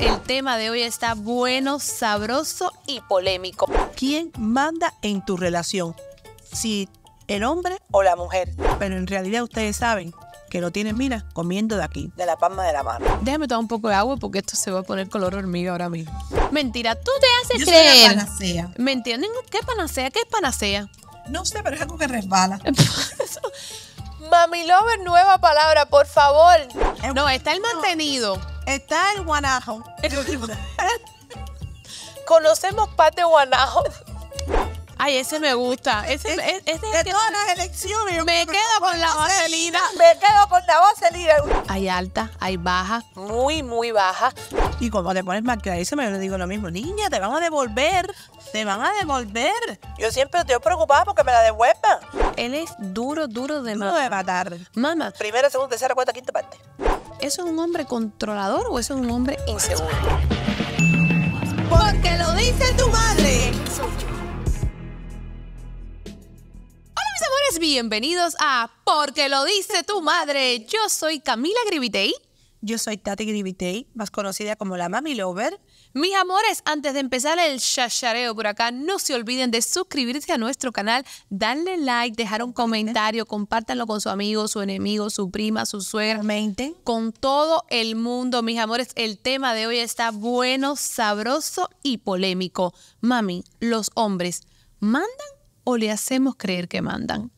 El tema de hoy está bueno, sabroso y polémico. ¿Quién manda en tu relación? Si el hombre o la mujer. Pero en realidad ustedes saben que lo tienen, mira, comiendo de aquí. De la palma de la mano. Déjame tomar un poco de agua porque esto se va a poner color hormiga ahora mismo. Mentira, tú te haces creer. Soy panacea. ¿Me entienden? ¿Qué panacea? ¿Qué es panacea? No sé, pero es algo que resbala. Mami Lover, nueva palabra, por favor. No, está el mantenido. Está el guanajo. Conocemos pate guanajo. Ay, ese me gusta. Ese, es, de todas las elecciones. me, quedo con la vaselina. Me quedo con la vaselina. Hay alta, hay baja, Muy, muy baja. Y cuando te pones más eso yo le digo lo mismo. Niña, te van a devolver. Te van a devolver. Yo siempre estoy preocupada porque me la devuelvan. Él es duro, duro de matar. de matar. Mamá. Primera, segunda, tercera, cuarta, quinta parte. ¿Eso es un hombre controlador o eso es un hombre inseguro? Porque lo dice tu madre. bienvenidos a Porque lo dice tu madre. Yo soy Camila Gribitey. Yo soy Tati Gribitei, más conocida como la Mami Lover. Mis amores, antes de empezar el chachareo por acá, no se olviden de suscribirse a nuestro canal, darle like, dejar un comentario, compártanlo con su amigo, su enemigo, su prima, su suegra. Con todo el mundo, mis amores, el tema de hoy está bueno, sabroso y polémico. Mami, los hombres, ¿mandan o le hacemos creer que mandan?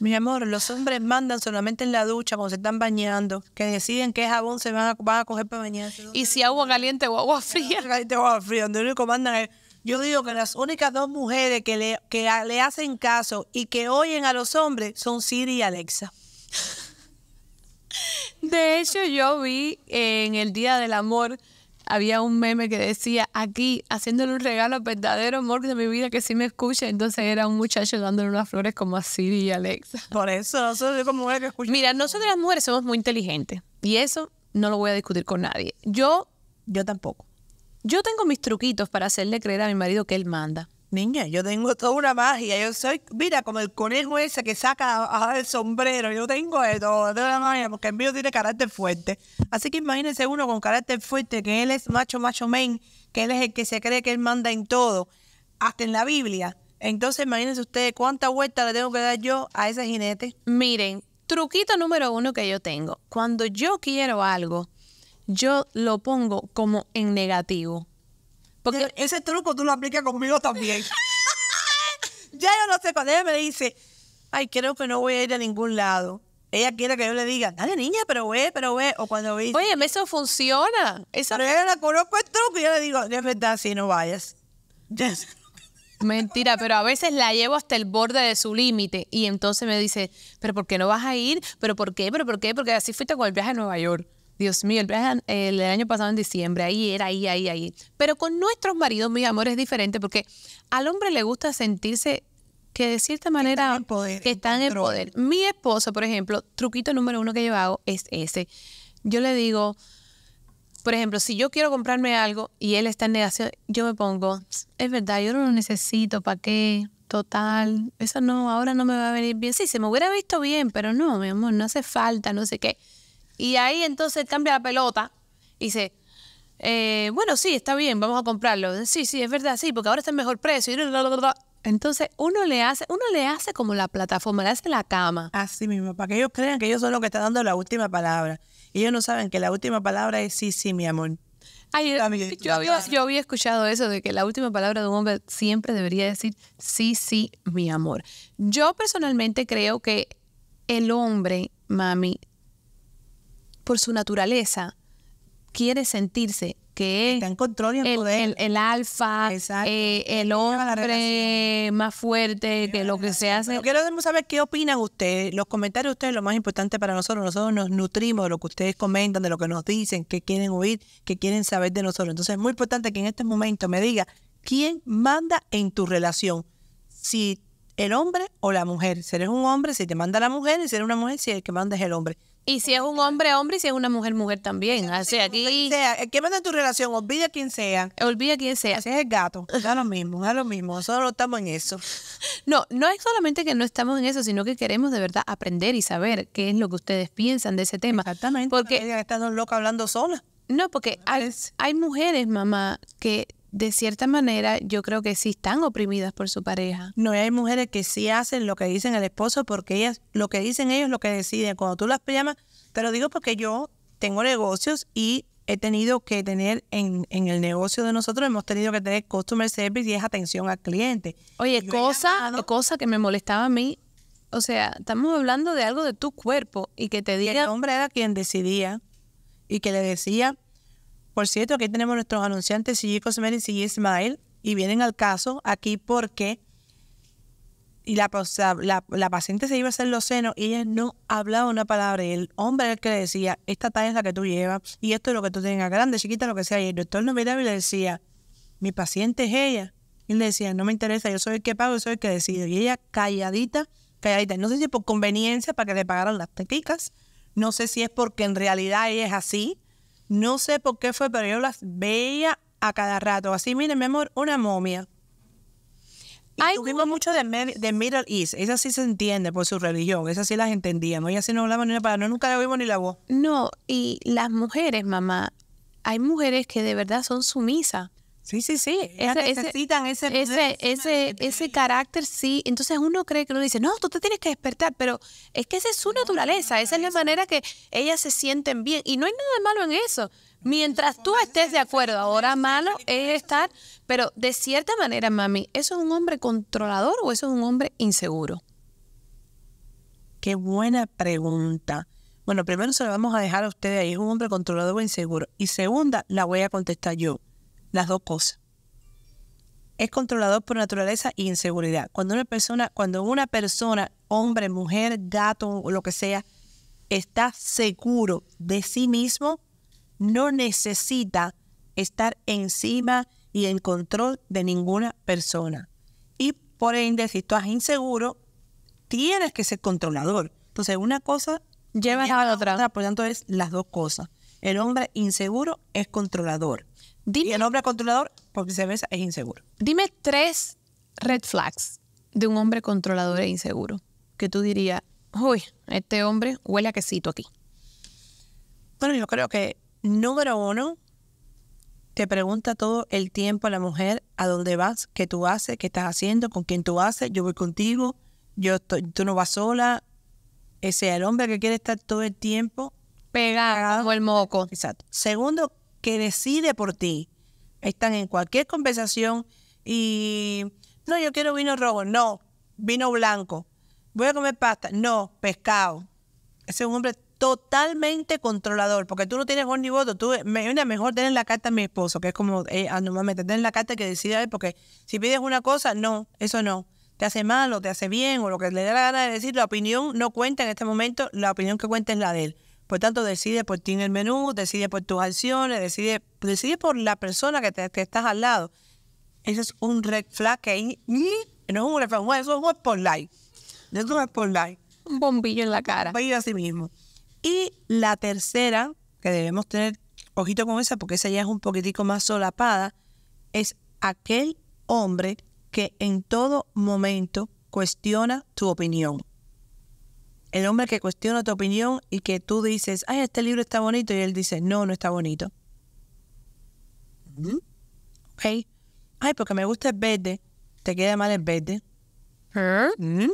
Mi amor, los hombres mandan solamente en la ducha cuando se están bañando, que deciden qué jabón se van a, coger para bañarse. Y si agua caliente o agua fría. Caliente o agua fría, Yo digo que las únicas dos mujeres que que le hacen caso y que oyen a los hombres son Siri y Alexa. De hecho, yo vi en el Día del Amor había un meme que decía aquí haciéndole un regalo verdadero amor de mi vida que sí me escucha. Entonces era un muchacho dándole unas flores como a Siri y Alexa. Por eso, eso es como que escucha. Mira, nosotros las mujeres somos muy inteligentes y eso no lo voy a discutir con nadie. Yo. Yo tampoco. Yo tengo mis truquitos para hacerle creer a mi marido que él manda. Niña, yo tengo toda una magia. Yo soy, mira, como el conejo ese que saca el sombrero. Yo tengo de toda la magia, porque el mío tiene carácter fuerte. Así que imagínense uno con carácter fuerte, que él es macho, macho main, que él es el que se cree que él manda en todo, hasta en la Biblia. Entonces, imagínense ustedes cuánta vuelta le tengo que dar yo a ese jinete. Miren, truquito número uno que yo tengo. Cuando yo quiero algo, yo lo pongo como en negativo porque ese truco tú lo aplicas conmigo también. ya yo no sé, cuando ella me dice, ay, creo que no voy a ir a ningún lado. Ella quiere que yo le diga, dale niña, pero ve, pero ve. O cuando ve Oye, eso funciona. Pero ella la conozco el truco y yo le digo, de verdad, si no vayas. Mentira, pero a veces la llevo hasta el borde de su límite y entonces me dice, pero ¿por qué no vas a ir? ¿Pero por qué? ¿Pero por qué? Porque así fuiste con el viaje a Nueva York. Dios mío, el, año pasado en diciembre, ahí era, ahí, ahí, ahí. Pero con nuestros maridos, mi amor, es diferente porque al hombre le gusta sentirse que de cierta manera Que está en poder. Mi esposo, por ejemplo, truquito número uno que yo hago es ese. Yo le digo, por ejemplo, si yo quiero comprarme algo y él está en negación, yo me pongo, es verdad, yo no lo necesito, ¿para qué? Total, eso no, ahora no me va a venir bien. Sí, se me hubiera visto bien, pero no, mi amor, no hace falta, no sé qué. Y ahí entonces cambia la pelota y dice, eh, bueno, sí, está bien, vamos a comprarlo. Sí, sí, es verdad, sí, porque ahora está en mejor precio. Entonces uno le hace, uno le hace como la plataforma, le hace la cama. Así mismo, para que ellos crean que ellos son los que están dando la última palabra. Y ellos no saben que la última palabra es sí, sí, mi amor. yo, había, escuchado eso de que la última palabra de un hombre siempre debería decir sí, sí, mi amor. Yo personalmente creo que el hombre, mami, por su naturaleza, quiere sentirse que está en control y en el, poder. El, alfa, eh, el hombre más fuerte, que lo que se hace. quiero saber qué opinan ustedes. Los comentarios de ustedes lo más importante para nosotros. Nosotros nos nutrimos de lo que ustedes comentan, de lo que nos dicen, que quieren oír, que quieren saber de nosotros. Entonces es muy importante que en este momento me diga quién manda en tu relación. Si el hombre o la mujer. Si eres un hombre, si te manda la mujer, y si eres una mujer, si el que manda es el hombre. Y si es un hombre, hombre, y si es una mujer, mujer también. O sea, aquí... Sea, eh, ¿Qué manda tu relación? Olvida quien sea. Olvida quien sea. Si es el gato, da lo mismo, da lo mismo. Solo estamos en eso. No, no es solamente que no estamos en eso, sino que queremos de verdad aprender y saber qué es lo que ustedes piensan de ese tema. Exactamente. Porque... Están locas hablando sola. No, porque hay, hay mujeres, mamá, que de cierta manera, yo creo que sí están oprimidas por su pareja. No, hay mujeres que sí hacen lo que dicen el esposo porque ellas, lo que dicen ellos es lo que deciden. Cuando tú las llamas, te lo digo porque yo tengo negocios y he tenido que tener en, en el negocio de nosotros, hemos tenido que tener customer service y es atención al cliente. Oye, cosa, cosa que me molestaba a mí, o sea, estamos hablando de algo de tu cuerpo y que te diga... el hombre era quien decidía y que le decía por cierto, aquí tenemos nuestros anunciantes, CG Cosmetics y Smile, y vienen al caso aquí porque y la, la, paciente se iba a hacer los senos y ella no hablaba una palabra. Y el hombre era el que le decía, esta talla es la que tú llevas y esto es lo que tú tengas, grande, chiquita, lo que sea. Y el doctor no miraba y le decía, mi paciente es ella. Y le decía, no me interesa, yo soy el que pago, yo soy el que decido. Y ella calladita, calladita. No sé si por conveniencia para que le pagaran las técnicas no sé si es porque en realidad ella es así, no sé por qué fue, pero yo las veía a cada rato. Así, miren, mi amor, una momia. tuvimos mucho de, de, Middle East. Esa sí se entiende por su religión. Esa sí las entendíamos. Y sí no hablábamos ni la palabra. No, nunca la oímos ni la voz. No, y las mujeres, mamá. Hay mujeres que de verdad son sumisas. Sí, sí, sí. ellas necesitan ese ese, ese, ese, carácter, sí. Entonces uno cree que uno dice, no, tú te tienes que despertar, pero es que esa es su naturaleza, esa es la manera que ellas se sienten bien. Y no hay nada malo en eso. Mientras tú estés de acuerdo, ahora malo es estar, pero de cierta manera, mami, ¿eso es un hombre controlador o eso es un hombre inseguro? Qué buena pregunta. Bueno, primero se lo vamos a dejar a ustedes ahí, es un hombre controlador o inseguro. Y segunda, la voy a contestar yo las dos cosas. Es controlador por naturaleza y inseguridad. Cuando una persona, cuando una persona, hombre, mujer, gato o lo que sea, está seguro de sí mismo, no necesita estar encima y en control de ninguna persona. Y por ende, si estás inseguro, tienes que ser controlador. Entonces, una cosa lleva a la otra. otra. Por tanto, es las dos cosas. El hombre inseguro es controlador y el hombre controlador, por viceversa, es inseguro. Dime tres red flags de un hombre controlador e inseguro que tú dirías, uy, este hombre huele a quesito aquí. Bueno, yo creo que número uno, te pregunta todo el tiempo a la mujer a dónde vas, qué tú haces, qué estás haciendo, con quién tú haces, yo voy contigo, yo estoy, tú no vas sola. Ese es el hombre que quiere estar todo el tiempo pegado, o el moco. Exacto. Segundo, que decide por ti. Están en cualquier conversación y, no, yo quiero vino rojo, no, vino blanco. Voy a comer pasta, no, pescado. Ese es un hombre totalmente controlador, porque tú no tienes voz ni voto. Tú, me, mejor tener la carta a mi esposo, que es como eh, normalmente tener la carta que decida él, porque si pides una cosa, no, eso no. Te hace mal o te hace bien o lo que le dé la gana de decir, la opinión no cuenta en este momento, la opinión que cuenta es la de él. Por tanto, decide por ti en el menú, decide por tus acciones, decide, decide por la persona que, te, estás al lado. Ese es un red flag que no es un red flag, eso es un spotlight. Eso es un spotlight. Un bombillo en la cara. Un a sí mismo. Y la tercera, que debemos tener ojito con esa, porque esa ya es un poquitico más solapada, es aquel hombre que en todo momento cuestiona tu opinión. El hombre que cuestiona tu opinión y que tú dices, ay, este libro está bonito, y él dice, no, no está bonito. Ok. Ay, porque me gusta el verde, te queda mal el verde. ¿Eh? O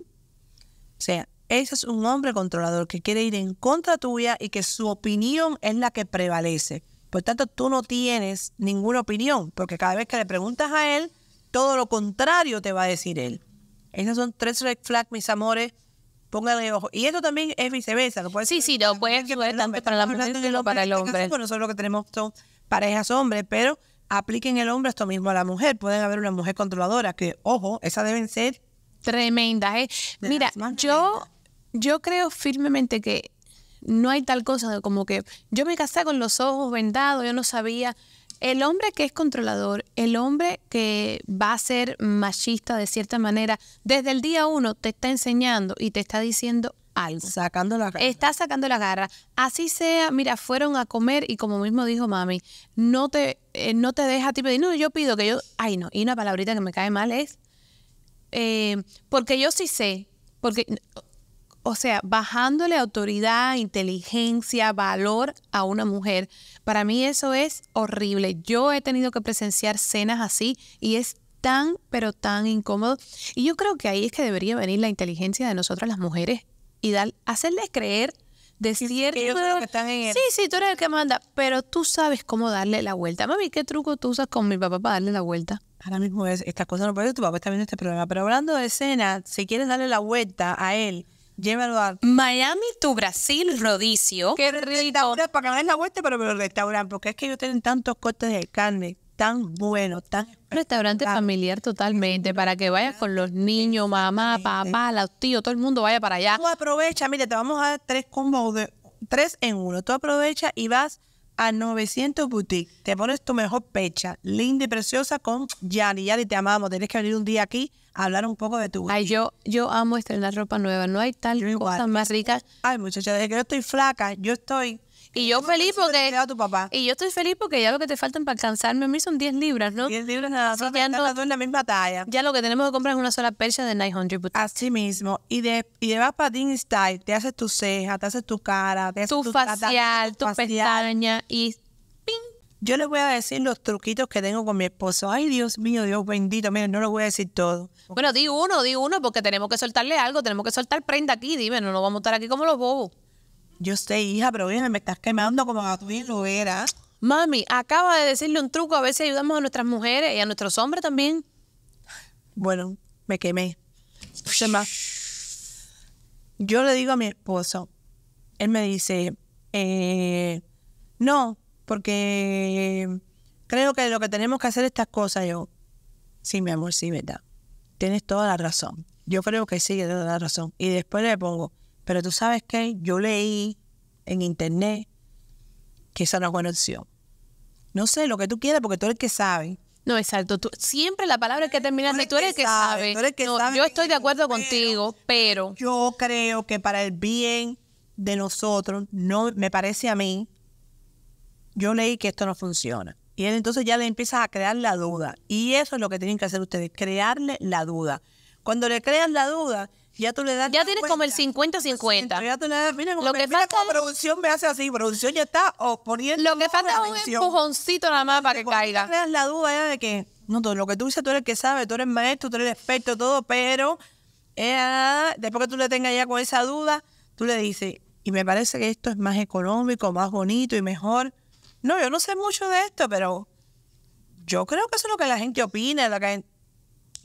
sea, ese es un hombre controlador que quiere ir en contra tuya y que su opinión es la que prevalece. Por tanto, tú no tienes ninguna opinión, porque cada vez que le preguntas a él, todo lo contrario te va a decir él. Esas son tres red flags, mis amores, póngale ojo. Y esto también es viceversa. ¿lo sí, sí, no, puede que para la mujer para, para el hombre. Nosotros lo que tenemos son parejas hombres, pero apliquen el hombre esto mismo a la mujer. Pueden haber una mujer controladora que, ojo, esas deben ser tremendas. ¿eh? Mira, yo, yo creo firmemente que no hay tal cosa como que yo me casé con los ojos vendados, yo no sabía el hombre que es controlador, el hombre que va a ser machista de cierta manera, desde el día uno te está enseñando y te está diciendo algo. Sacando la garra. Está sacando la garra. Así sea, mira, fueron a comer y como mismo dijo mami, no te, eh, no te deja a ti pedir, no, yo pido que yo, ay no, y una palabrita que me cae mal es, eh, porque yo sí sé, porque o sea, bajándole autoridad, inteligencia, valor a una mujer. Para mí eso es horrible. Yo he tenido que presenciar cenas así y es tan, pero tan incómodo. Y yo creo que ahí es que debería venir la inteligencia de nosotras las mujeres y dar, hacerles creer de cierto. Que están en Sí, sí, tú eres el que manda, pero tú sabes cómo darle la vuelta. Mami, ¿qué truco tú usas con mi papá para darle la vuelta? Ahora mismo es, estas cosas no puede, tu papá está viendo este programa, pero hablando de escena, si quieres darle la vuelta a él, Llévalo a Miami tu Brasil Rodicio. qué restauran, para que me la vuelta, pero me lo restauran, porque es que ellos tienen tantos cortes de carne tan buenos, tan... Restaurante familiar totalmente, para que vayas con los niños, mamá, papá, los tíos, todo el mundo vaya para allá. Tú aprovecha, mira, te vamos a dar tres combos de tres en uno. Tú aprovecha y vas a 900 Boutique. Te pones tu mejor pecha, linda y preciosa con Yanni. Yanni, te amamos. Tienes que venir un día aquí a hablar un poco de tu Ay, yo, yo amo estrenar ropa nueva. No hay tal cosa más rica. Ay, muchachas, desde que yo estoy flaca, yo estoy y yo feliz porque. Y yo estoy feliz porque ya lo que te faltan para alcanzarme a mí son 10 libras, ¿no? 10 libras nada más. Ya en la misma talla. Ya lo que tenemos que comprar es una sola percha de 900 Boot. Así mismo. Y, de, y para Style. Te haces tu ceja, te haces tu cara, te haces tu, facial, tu, pestaña y yo les voy a decir los truquitos que tengo con mi esposo. Ay, Dios mío, Dios bendito. Mira, no lo voy a decir todo. Bueno, di uno, di uno, porque tenemos que soltarle algo, tenemos que soltar prenda aquí. Dime, no nos vamos a estar aquí como los bobos. Yo sé, hija, pero bien, me estás quemando como a tu era. Mami, acaba de decirle un truco, a veces ayudamos a nuestras mujeres y a nuestros hombres también. Bueno, me quemé. Yo le digo a mi esposo, él me dice, eh, no, porque creo que lo que tenemos que hacer estas cosas. Yo, sí, mi amor, sí, verdad. Tienes toda la razón. Yo creo que sí, tienes toda la razón. Y después le pongo, pero tú sabes qué, yo leí en internet que esa no es buena opción. No sé, lo que tú quieras, porque tú eres el que sabe. No, exacto. Tú, siempre la palabra que de... tú eres el que, sabe. yo estoy de acuerdo contigo, pero... Yo creo que para el bien de nosotros, no me parece a mí, yo leí que esto no funciona. Y él entonces ya le empiezas a crear la duda. Y eso es lo que tienen que hacer ustedes, crearle la duda. Cuando le crean la duda, ya tú le das. Ya tienes como el 50-50. Ya Mira, lo que falta producción me hace así. Producción ya está o poniendo. Lo que falta es un empujoncito nada más para que caiga. No la duda ya de que. No, todo lo que tú dices, tú eres el que sabe, tú eres maestro, tú eres experto, todo, pero. Eh, después que tú le tengas ya con esa duda, tú le dices, y me parece que esto es más económico, más bonito y mejor. No, yo no sé mucho de esto, pero yo creo que eso es lo que la gente opina, lo que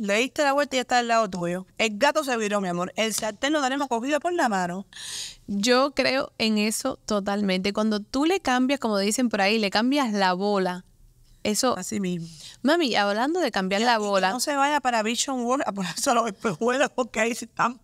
le diste la vuelta y ya está al lado tuyo. El gato se viró, mi amor. El sartén lo tenemos cogido por la mano. Yo creo en eso totalmente. Cuando tú le cambias, como dicen por ahí, le cambias la bola eso. Así mismo. Mami, hablando de cambiar la bola. No se vaya para Vision World a ah, ponerse los espejuelos porque ahí se están.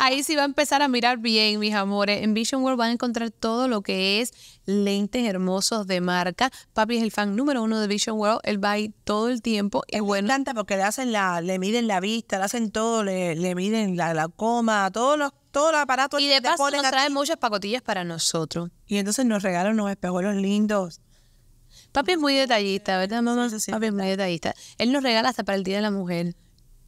Ahí sí va a empezar a mirar bien, mis amores. En Vision World van a encontrar todo lo que es lentes hermosos de marca. Papi es el fan número uno de Vision World. Él va ahí todo el tiempo. Es bueno. encanta porque le hacen la, le miden la vista, le hacen todo, le, miden la coma, todos los todo el aparato. Y de paso nos traen muchas pacotillas para nosotros. Y entonces nos regalan unos espejuelos lindos. Papi es muy detallista, ¿verdad? papi es muy detallista. Él nos regala hasta para el Día de la Mujer.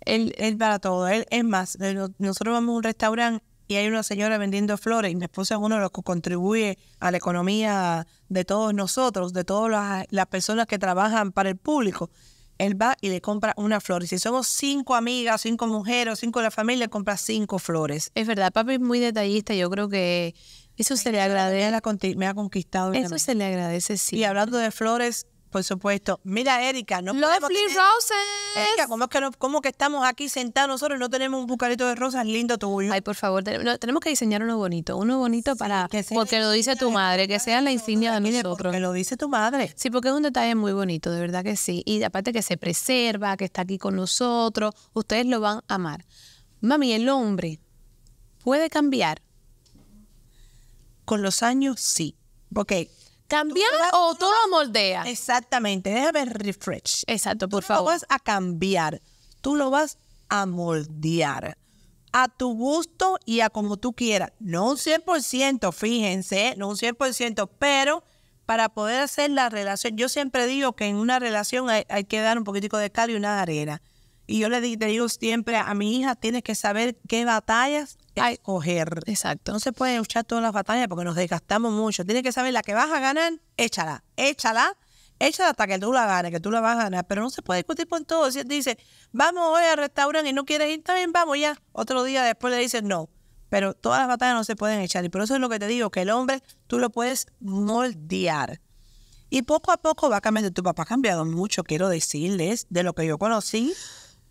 Él, él para todo. Él, es más, nosotros vamos a un restaurante y hay una señora vendiendo flores y mi esposa es uno de los que contribuye a la economía de todos nosotros, de todas las, personas que trabajan para el público. Él va y le compra una flor. Y si somos cinco amigas, cinco mujeres, cinco de la familia, compra cinco flores. Es verdad, papi es muy detallista. Yo creo que eso se le agradece. La me ha conquistado. Eso se le agradece, sí. Y hablando de flores, por supuesto. Mira, Erika, no de roses. Erika, ¿cómo es que, que estamos aquí sentados nosotros y no tenemos un bucareto de rosas lindo tuyo? Ay, por favor, tenemos que diseñar uno bonito. Uno bonito para. porque lo dice tu madre, que sea la insignia de nosotros. Que lo dice tu madre. Sí, porque es un detalle muy bonito, de verdad que sí. Y aparte que se preserva, que está aquí con nosotros. Ustedes lo van a amar. Mami, el hombre puede cambiar con los años, sí. ¿ok? ¿Cambiar o todo moldea. Exactamente, déjame refresh. Exacto, por favor. Tú lo vas a cambiar, tú lo vas a moldear a tu gusto y a como tú quieras. No un 100%, fíjense, no un 100%, pero para poder hacer la relación, yo siempre digo que en una relación hay, que dar un poquitico de cal y una arena. Y yo le digo siempre a mi hija, tienes que saber qué batallas escoger. exacto. No se pueden echar todas las batallas porque nos desgastamos mucho. Tienes que saber la que vas a ganar, échala, échala, échala hasta que tú la ganes, que tú la vas a ganar. Pero no se puede discutir con todo. Si él dice, vamos hoy al restaurante y no quieres ir, también vamos ya. Otro día después le dices no. Pero todas las batallas no se pueden echar. Y por eso es lo que te digo, que el hombre tú lo puedes moldear. Y poco a poco va cambiando. Tu papá ha cambiado mucho, quiero decirles, de lo que yo conocí.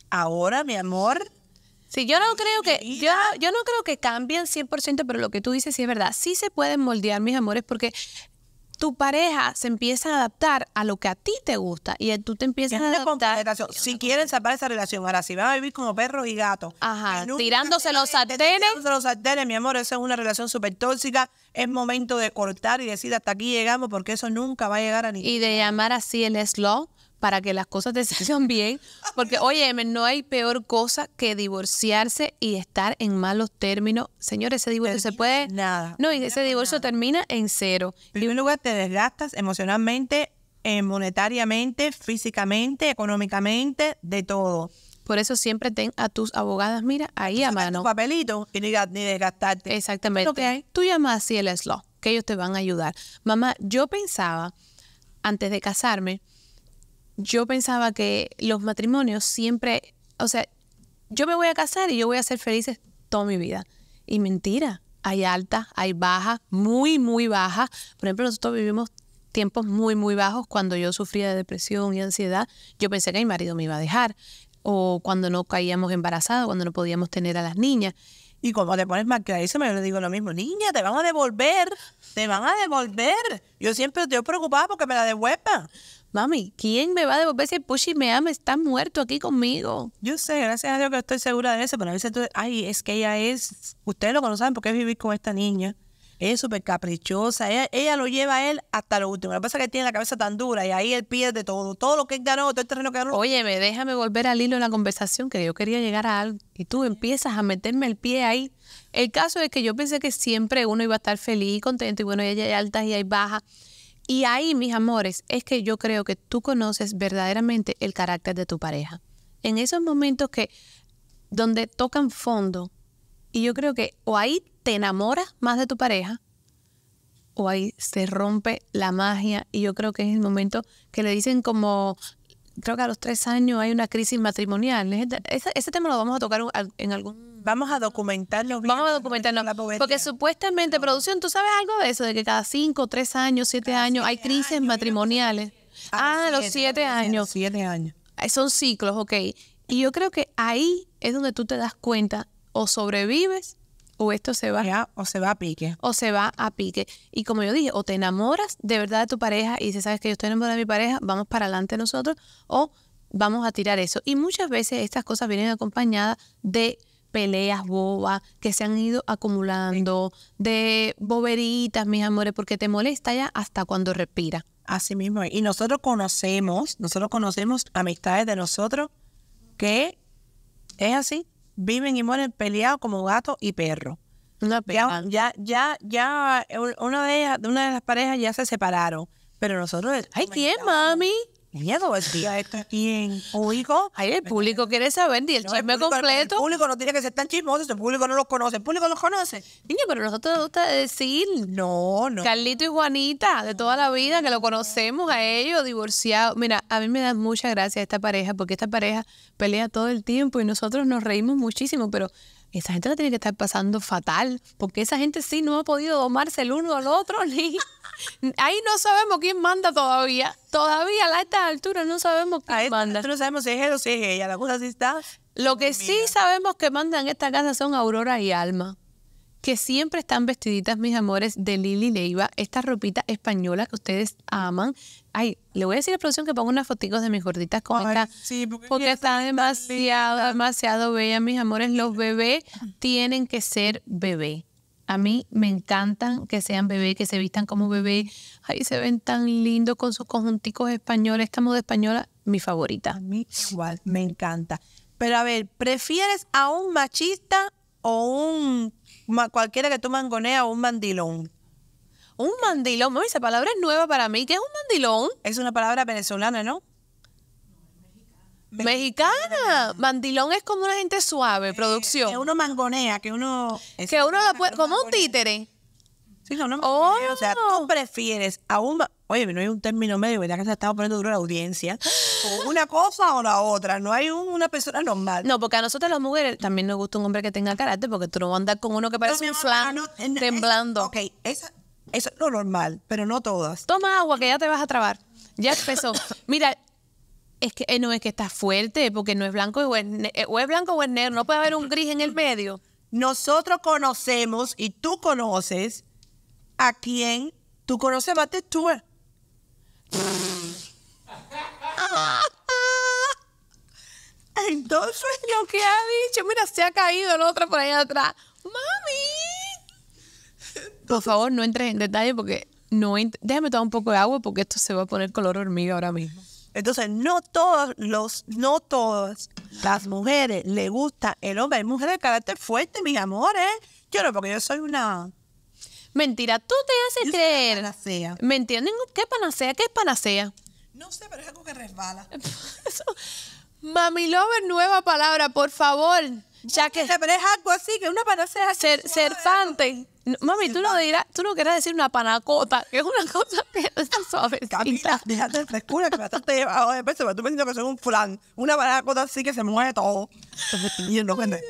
Ahora, mi amor, Sí, yo no creo que yo, yo no creo que cambien 100%, pero lo que tú dices sí es verdad. Sí se pueden moldear, mis amores, porque tu pareja se empieza a adaptar a lo que a ti te gusta y tú te empiezas a adaptar. Si quieren salvar esa relación, ahora sí van a vivir como perros y gatos, Ajá, tirándose los sartenes. Tirándose los sartenes, mi amor, esa es una relación súper tóxica. Es momento de cortar y decir hasta aquí llegamos porque eso nunca va a llegar a ningún. Y de llamar así el slow para que las cosas te salgan bien. Porque, oye, no hay peor cosa que divorciarse y estar en malos términos. Señores, ese divorcio se puede. Nada. No, y ese divorcio termina en cero. En primer lugar, te desgastas emocionalmente, eh, monetariamente, físicamente, económicamente, de todo. Por eso siempre ten a tus abogadas, mira, ahí a mano. Un papelito y ni, ni desgastarte. Exactamente. Tú llamas a es Law, que ellos te van a ayudar. Mamá, yo pensaba, antes de casarme, yo pensaba que los matrimonios siempre, o sea, yo me voy a casar y yo voy a ser feliz toda mi vida. Y mentira, hay altas, hay bajas, muy, muy bajas. Por ejemplo, nosotros vivimos tiempos muy, muy bajos cuando yo sufría de depresión y ansiedad. Yo pensé que mi marido me iba a dejar. O cuando no caíamos embarazados, cuando no podíamos tener a las niñas. Y cuando te pones más clarísima, yo le digo lo mismo, niña, te van a devolver, te van a devolver. Yo siempre estoy preocupada porque me la devuelvan mami, ¿quién me va a devolver si pushy me ama? Está muerto aquí conmigo. Yo sé, gracias a Dios que estoy segura de eso, pero a veces tú, ay, es que ella es, ustedes lo conocen porque es vivir con esta niña. es súper caprichosa, ella, lo lleva a él hasta lo último. Lo que pasa es que tiene la cabeza tan dura y ahí él pierde todo, todo lo que ganó, todo el terreno que ganó. Oye, déjame volver al hilo de la conversación, que yo quería llegar a algo y tú empiezas a meterme el pie ahí. El caso es que yo pensé que siempre uno iba a estar feliz, y contento y bueno, ella hay altas y hay bajas. Y ahí, mis amores, es que yo creo que tú conoces verdaderamente el carácter de tu pareja. En esos momentos que donde tocan fondo, y yo creo que o ahí te enamoras más de tu pareja, o ahí se rompe la magia. Y yo creo que es el momento que le dicen como creo que a los tres años hay una crisis matrimonial. Ese, tema lo vamos a tocar en algún... Vamos a documentarlo. vamos a documentarlo. Porque supuestamente, producción, ¿tú sabes algo de eso? De que cada cinco, tres años, siete años hay crisis matrimoniales. Ah, los siete, años. Siete años. Son ciclos, ok. Y yo creo que ahí es donde tú te das cuenta o sobrevives o esto se va. o se va a pique. O se va a pique. Y como yo dije, o te enamoras de verdad de tu pareja y dices, sabes que yo estoy enamorada de mi pareja, vamos para adelante nosotros, o vamos a tirar eso. Y muchas veces estas cosas vienen acompañadas de peleas bobas que se han ido acumulando, de boberitas, mis amores, porque te molesta ya hasta cuando respira. Así mismo. Y nosotros conocemos, nosotros conocemos amistades de nosotros que es así viven y mueren peleados como gato y perro. Una ya, ya, ya, ya, eh, una de ellas, una de las parejas ya se separaron. Pero nosotros, ay, ¿quién, mami? miedo. El día público. Ay, el público quiere saber, y el chisme completo. El, público no tiene que ser tan chismoso, el público no los conoce, el público los conoce. Niña, pero nosotros nos gusta decir. No, no. Carlito y Juanita, de toda la vida, que lo conocemos a ellos, divorciados. Mira, a mí me da mucha gracia esta pareja, porque esta pareja pelea todo el tiempo y nosotros nos reímos muchísimo, pero esa gente la tiene que estar pasando fatal, porque esa gente sí no ha podido domarse el uno al otro, ni... Ahí no sabemos quién manda todavía. Todavía a estas alturas no sabemos quién manda. no sabemos si es él o si es ella. La cosa sí está. Lo que sí sabemos que mandan en esta casa son Aurora y Alma que siempre están vestiditas, mis amores, de Lili Leiva, esta ropita española que ustedes aman. Ay, le voy a decir a la producción que ponga unas fotitos de mis gorditas con esta, porque, está demasiado, demasiado bella, mis amores. Los bebés tienen que ser bebé. A mí me encantan que sean bebés, que se vistan como bebé. Ay, se ven tan lindos con sus conjunticos españoles. Esta moda española, mi favorita. A mí igual, me encanta. Pero a ver, ¿prefieres a un machista o un cualquiera que tú mangonea un mandilón. Un mandilón, esa palabra es nueva para mí. ¿Qué es un mandilón? Es una palabra venezolana, ¿no? Mexicana. Mandilón es como una gente suave, eh, producción. Que uno mangonea, que uno... Que uno Como un títere. Sí, O sea, tú oh. prefieres a un... Oye, no hay un término medio, ¿verdad? Que se está poniendo duro la audiencia. una cosa o la otra. No hay una persona normal. No, porque a nosotros las mujeres también nos gusta un hombre que tenga carácter, porque tú no vas a andar con uno que parece un flan temblando. ok, eso es lo normal, pero no todas. Toma agua, que ya te vas a trabar. Ya empezó. Mira, es que eh, no es que está fuerte, porque no es blanco o eh, o es blanco o es negro. No puede haber un gris en el medio. Nosotros conocemos y tú conoces a quién tú conoces más de Tú. Entonces, lo que ha dicho, mira, se ha caído el otro por ahí atrás. ¡Mami! Por favor, no entres en detalle porque no. Déjame tomar un poco de agua porque esto se va a poner color hormiga ahora mismo. Entonces, no todos los, no todas las mujeres le gusta el hombre. Hay mujeres de carácter fuerte, mis amores. Yo no, porque yo soy una Mentira, tú te haces creer. Panacea. Mentira, ¿qué panacea? ¿Qué es panacea? No sé, pero es algo que resbala. Mami Lover, nueva palabra, por favor. Ya que, que es algo así, que una panacea serpante mami, tú no, dirás, tú no querrás decir una panacota, que es una cosa que está suave. Canta, déjate de frescura que bastante llevando de peso, pero tú me pensando que soy un flan. Una panacota así que se mueve todo. Y no me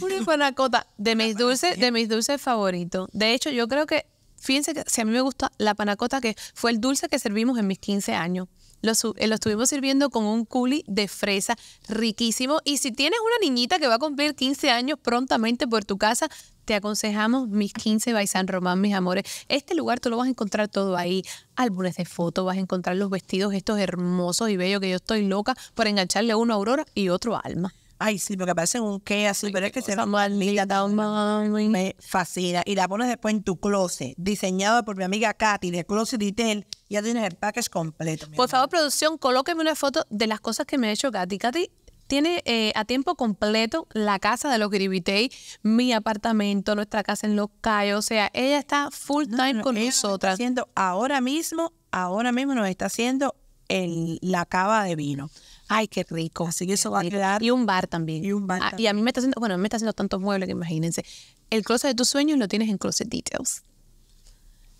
Una panacota de mis dulces, de mis dulces favoritos. De hecho, yo creo que, fíjense que si a mí me gusta la panacota, que fue el dulce que servimos en mis 15 años. Eh, lo, estuvimos sirviendo con un culi de fresa riquísimo. Y si tienes una niñita que va a cumplir 15 años prontamente por tu casa, te aconsejamos mis 15 by Román, mis amores. Este lugar tú lo vas a encontrar todo ahí. Álbumes de fotos, vas a encontrar los vestidos estos hermosos y bellos que yo estoy loca por engancharle uno a Aurora y otro a Alma. Ay, sí, porque parece un qué así, pero es que se va Me fascina. Y la pones después en tu closet, diseñado por mi amiga Katy de Closet Detail. ya tienes el package completo. Por favor, producción, colóqueme una foto de las cosas que me ha hecho Katy. Katy tiene eh, a tiempo completo la casa de los Gribitei, mi apartamento, nuestra casa en Los Cayos. O sea, ella está full time con nosotros nosotras. haciendo ahora mismo, ahora mismo nos está haciendo la cava de vino. Ay, qué rico. Así que eso va a quedar. Y un bar también. Y un bar. Ah, y a mí me está haciendo, bueno, me está haciendo tantos muebles que imagínense. El closet de tus sueños lo tienes en Closet Details.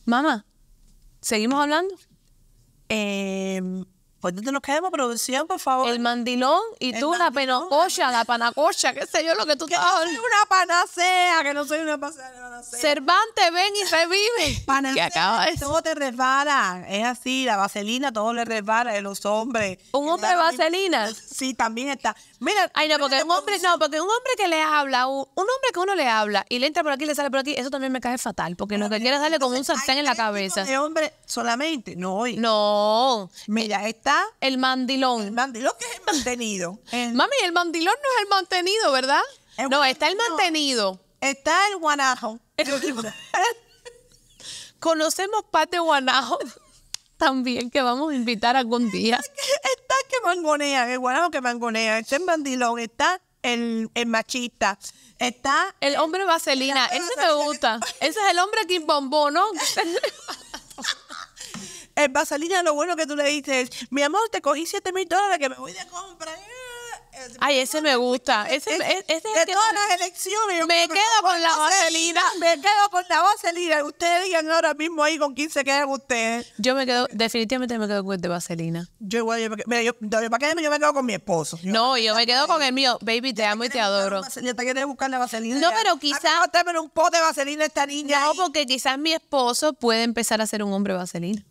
Mamá, ¿seguimos hablando? Eh, pues entonces nos quedamos, producción, por favor? El mandilón y tú una la penococha, la panacocha, qué sé yo lo que tú una panacea, que no soy una panacea. Cervantes, ven y revive. Panacea, que todo te resbala. Es así, la vaselina, todo le resbala a los hombres. ¿Un hombre de vaselina? Sí, también está. Mira, Ay, no, porque un hombre, no, porque un hombre que le habla, un, hombre que uno le habla y le entra por aquí, y le sale por aquí, eso también me cae fatal, porque no, que darle con un sartén en la cabeza. ¿De hombre solamente? No, hoy. No. Mira, esta el mandilón. El mandilón que es el mantenido. Mami, el mandilón no es el mantenido, ¿verdad? no, está el mantenido. Está el guanajo. Conocemos parte guanajo también que vamos a invitar algún día. Está que mangonea, el guanajo que mangonea, está el mandilón, está el, machista, está... El hombre vaselina, ese me gusta. Ese es el hombre que bombó, ¿no? El vaselina, lo bueno que tú le dices, mi amor, te cogí 7 mil dólares que me voy de compra. Ay, ese me gusta. Ese, es, ese es de todas las elecciones. me quedo con, la vaselina. Me quedo con la vaselina. Ustedes digan ahora mismo ahí con quién se quedan ustedes. Yo me quedo, definitivamente me quedo con el de vaselina. Yo igual, me quedo, mira, yo, para quedarme, yo me quedo con mi esposo. no, yo me quedo con el mío. Baby, te amo y te adoro. Ya te quieres buscar la vaselina. No, pero quizás. Ah, un pote de vaselina esta niña. No, porque quizás mi esposo puede empezar a ser un hombre vaselina.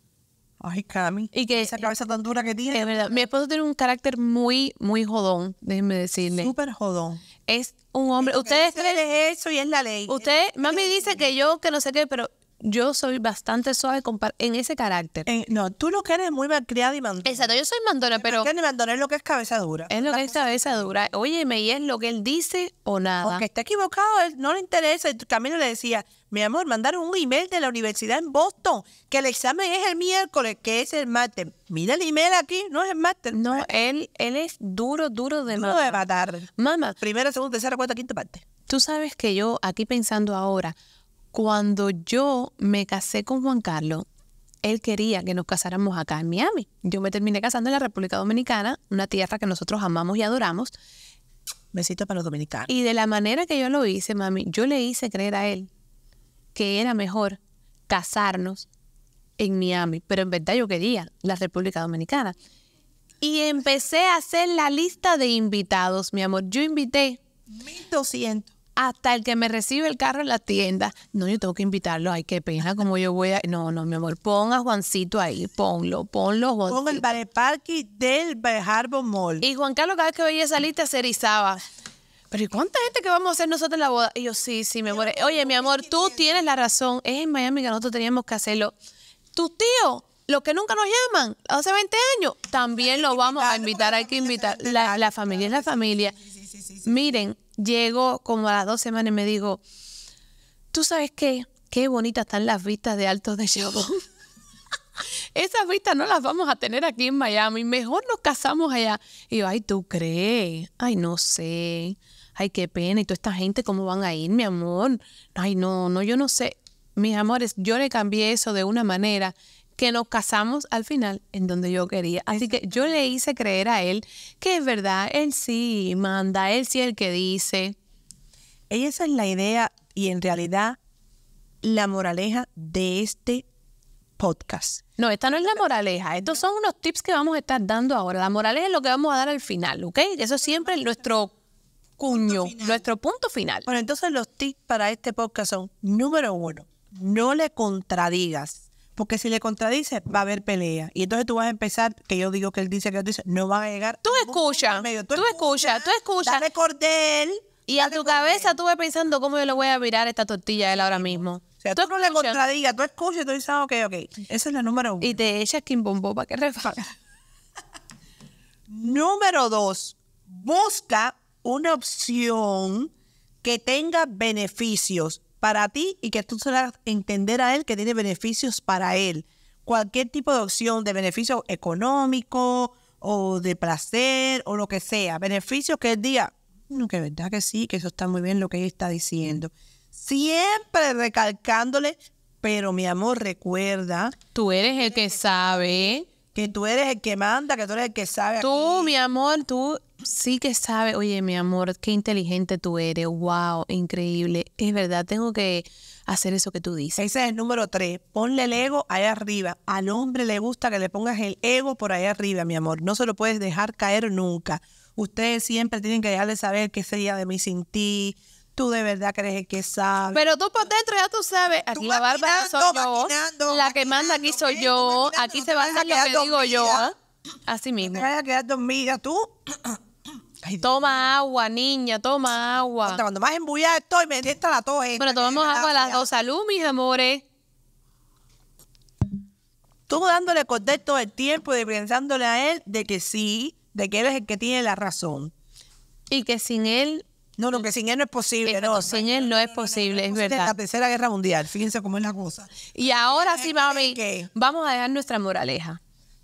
Ay, Cami. Y que, esa eh, cabeza tan dura que tiene. Es verdad. Mi esposo tiene un carácter muy, muy jodón, déjenme decirle. Súper jodón. Es un hombre. ustedes. Es eso y es la ley. Usted, mami dice que yo, que no sé qué, pero yo soy bastante suave en ese carácter. no, tú lo que eres muy criada y mandona. Exacto, yo soy mandona, pero... Criada y mandona es lo que es cabeza dura. Es lo que es cabeza dura. Óyeme, y es lo que él dice o nada. Porque está equivocado, él no le interesa. Y también le decía, mi amor, mandaron un email de la universidad en Boston, que el examen es el miércoles, que es el martes. Mira el email aquí, no es el martes. No, él, él es duro, duro de no de matar. Mamá. Primera, segunda, tercera, cuarta, quinta parte. Tú sabes que yo, aquí pensando ahora, cuando yo me casé con Juan Carlos, él quería que nos casáramos acá en Miami. Yo me terminé casando en la República Dominicana, una tierra que nosotros amamos y adoramos. Besito para los dominicanos. Y de la manera que yo lo hice, mami, yo le hice creer a él que era mejor casarnos en Miami, pero en verdad yo quería la República Dominicana. Y empecé a hacer la lista de invitados, mi amor. Yo invité 1200 hasta el que me recibe el carro en la tienda. No, yo tengo que invitarlo. Ay, que pena, como yo voy a. No, no, mi amor, pon a Juancito ahí, ponlo, ponlo, Juancito. Pon el Vale Parque del Harbor Mall. Y Juan Carlos, cada vez que veía esa lista, se erizaba pero ¿y cuánta gente que vamos a hacer nosotros en la boda? Y yo, sí, sí, me amor. Oye, mi amor, tú tienes la razón. Es en Miami que nosotros teníamos que hacerlo. Tu tío, los que nunca nos llaman, hace 20 años, también lo vamos a invitar, hay que invitar. La, familia es la familia. Miren, llego como a las dos semanas y me digo, ¿tú sabes qué? Qué bonitas están las vistas de alto de Chabón. Esas vistas no las vamos a tener aquí en Miami. Mejor nos casamos allá. Y yo, ay, ¿tú crees? Ay, no sé ay, qué pena, y toda esta gente, ¿cómo van a ir, mi amor? Ay, no, no, yo no sé. Mis amores, yo le cambié eso de una manera que nos casamos al final en donde yo quería. Así que yo le hice creer a él que es verdad, él sí manda, él sí es el que dice. esa es la idea y en realidad la moraleja de este podcast. No, esta no es la moraleja. Estos son unos tips que vamos a estar dando ahora. La moraleja es lo que vamos a dar al final, ¿ok? Eso siempre es nuestro cuño, nuestro punto final. Bueno, entonces los tips para este podcast son, número uno, no le contradigas, porque si le contradices va a haber pelea. Y entonces tú vas a empezar, que yo digo que él dice que yo dice, no va a llegar. Tú escuchas, tú, tú escuchas, tú escuchas. Dale cordel. Y a tu cabeza tú vas pensando cómo yo le voy a virar esta tortilla a él ahora mismo. O sea, tú, no le contradigas, tú escuchas y tú dices, ah, ok, ok. Esa es la número uno. Y te echas bombo para que refaga. número dos, busca una opción que tenga beneficios para ti y que tú puedas entender a él que tiene beneficios para él. Cualquier tipo de opción de beneficio económico o de placer o lo que sea. Beneficios que él diga, no, que verdad que sí, que eso está muy bien lo que ella está diciendo. Siempre recalcándole, pero mi amor, recuerda. Tú eres el que sabe. Que tú eres el que manda, que tú eres el que sabe. Tú, mi amor, tú sí que sabe, oye, mi amor, qué inteligente tú eres, wow, increíble. Es verdad, tengo que hacer eso que tú dices. Ese es el número tres. Ponle el ego ahí arriba. Al hombre le gusta que le pongas el ego por ahí arriba, mi amor. No se lo puedes dejar caer nunca. Ustedes siempre tienen que dejarle saber qué sería de mí sin ti. Tú de verdad crees que sabe. Pero tú por dentro ya tú sabes. Aquí la bárbara soy yo. La que manda aquí soy yo. Aquí se va lo que digo yo. Así mismo. te vas a quedar dormida tú. toma agua, niña, toma agua. cuando más embullada estoy, me entiendes la tos. Bueno, tomamos agua las dos. Salud, mis amores. Tú dándole contexto el tiempo y pensándole a él de que sí, de que él es el que tiene la razón. Y que sin él... No, no, que sin él no es posible. no, sin él no es posible, es verdad. La tercera guerra mundial, fíjense cómo es la cosa. Y ahora sí, mami, vamos a dejar nuestra moraleja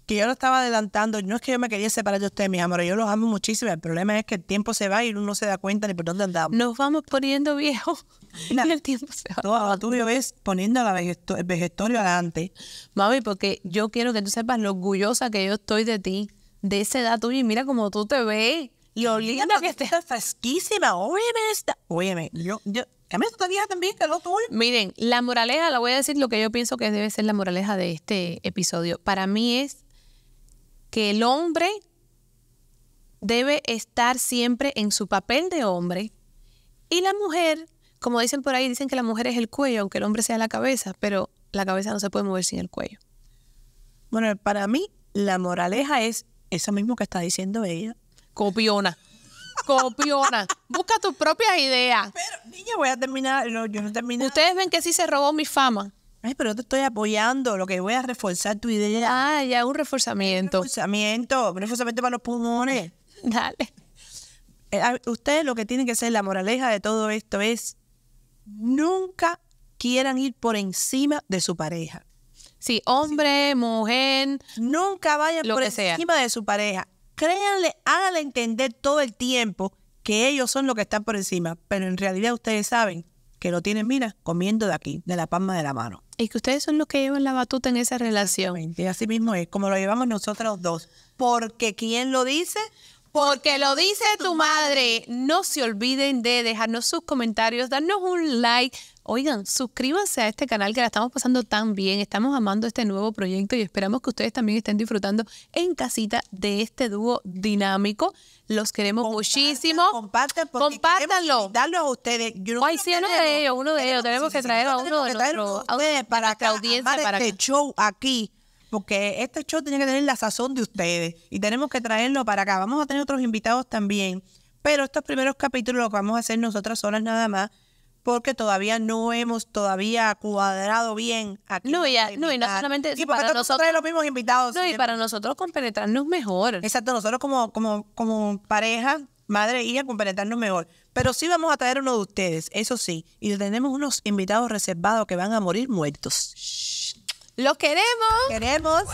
que yo lo estaba adelantando. No es que yo me quería separar de ustedes, mis amores. Yo los amo muchísimo. El problema es que el tiempo se va y uno no se da cuenta ni por dónde andamos. Nos vamos poniendo viejos y el tiempo se va. Todo, tú ves poniendo la el vegetorio adelante. Mami, porque yo quiero que tú sepas lo orgullosa que yo estoy de ti, de esa edad tuya. Y mira cómo tú te ves. Y oliendo que estés fresquísima. Óyeme esta. Óyeme, yo, yo, a mí te también que lo tú. Miren, la moraleja, la voy a decir lo que yo pienso que debe ser la moraleja de este episodio. Para mí es que el hombre debe estar siempre en su papel de hombre y la mujer, como dicen por ahí, dicen que la mujer es el cuello, aunque el hombre sea la cabeza, pero la cabeza no se puede mover sin el cuello. Bueno, para mí la moraleja es eso mismo que está diciendo ella. Copiona. Copiona. Busca tu propia idea Pero, niña, voy a terminar. No, yo no terminé. Ustedes ven que sí se robó mi fama. Ay, pero yo te estoy apoyando, lo que voy a reforzar tu idea. Ah, ya, un reforzamiento. Un reforzamiento, un reforzamiento para los pulmones. Dale. Eh, ustedes lo que tienen que ser, la moraleja de todo esto es, nunca quieran ir por encima de su pareja. Sí, hombre, mujer. Nunca vayan por encima de su pareja. Créanle, háganle entender todo el tiempo que ellos son los que están por encima, pero en realidad ustedes saben que lo tienen, mira, comiendo de aquí, de la palma de la mano. Y que ustedes son los que llevan la batuta en esa relación. Y así mismo es, como lo llevamos nosotros dos. Porque ¿quién lo dice? Porque lo dice tu madre. No se olviden de dejarnos sus comentarios, darnos un like, Oigan, suscríbanse a este canal que la estamos pasando tan bien. Estamos amando este nuevo proyecto y esperamos que ustedes también estén disfrutando en casita de este dúo dinámico. Los queremos muchísimo. Compartan, compártanlo. Darlo a ustedes. Ay, sí, uno de ellos, uno de ellos. Tenemos que traer a uno de ustedes para acá, audiencia para este show aquí porque este show tenía que tener la sazón de ustedes y tenemos que traerlo para acá. Vamos a tener otros invitados también, pero estos primeros capítulos los vamos a hacer nosotras solas nada más porque todavía no hemos todavía cuadrado bien aquí. No, no y no solamente y para nosotros los mismos invitados. No, y para nosotros con penetrarnos mejor. Exacto, nosotros como, como, como pareja, madre e hija, penetrarnos mejor. Pero sí vamos a traer uno de ustedes, eso sí. Y tenemos unos invitados reservados que van a morir muertos. ¡Los queremos! ¡Queremos!